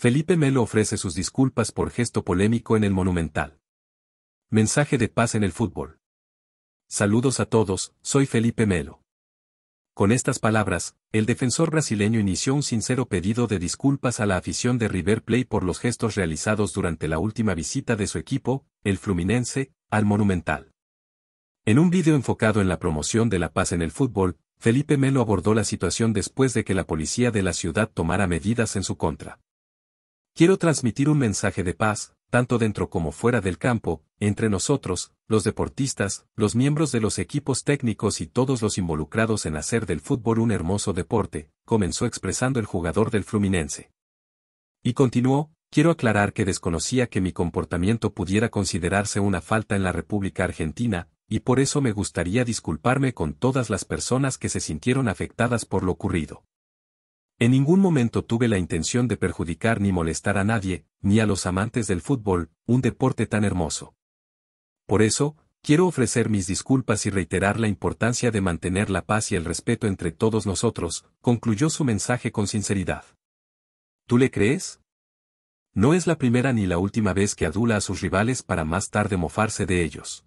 Felipe Melo ofrece sus disculpas por gesto polémico en el Monumental. Mensaje de paz en el fútbol. Saludos a todos, soy Felipe Melo. Con estas palabras, el defensor brasileño inició un sincero pedido de disculpas a la afición de River Plate por los gestos realizados durante la última visita de su equipo, el Fluminense, al Monumental. En un vídeo enfocado en la promoción de la paz en el fútbol, Felipe Melo abordó la situación después de que la policía de la ciudad tomara medidas en su contra. Quiero transmitir un mensaje de paz, tanto dentro como fuera del campo, entre nosotros, los deportistas, los miembros de los equipos técnicos y todos los involucrados en hacer del fútbol un hermoso deporte, comenzó expresando el jugador del Fluminense. Y continuó, quiero aclarar que desconocía que mi comportamiento pudiera considerarse una falta en la República Argentina, y por eso me gustaría disculparme con todas las personas que se sintieron afectadas por lo ocurrido. En ningún momento tuve la intención de perjudicar ni molestar a nadie, ni a los amantes del fútbol, un deporte tan hermoso. Por eso, quiero ofrecer mis disculpas y reiterar la importancia de mantener la paz y el respeto entre todos nosotros, concluyó su mensaje con sinceridad. ¿Tú le crees? No es la primera ni la última vez que adula a sus rivales para más tarde mofarse de ellos.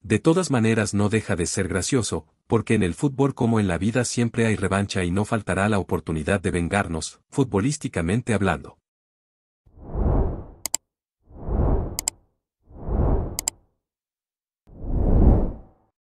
De todas maneras no deja de ser gracioso, porque en el fútbol como en la vida siempre hay revancha y no faltará la oportunidad de vengarnos, futbolísticamente hablando.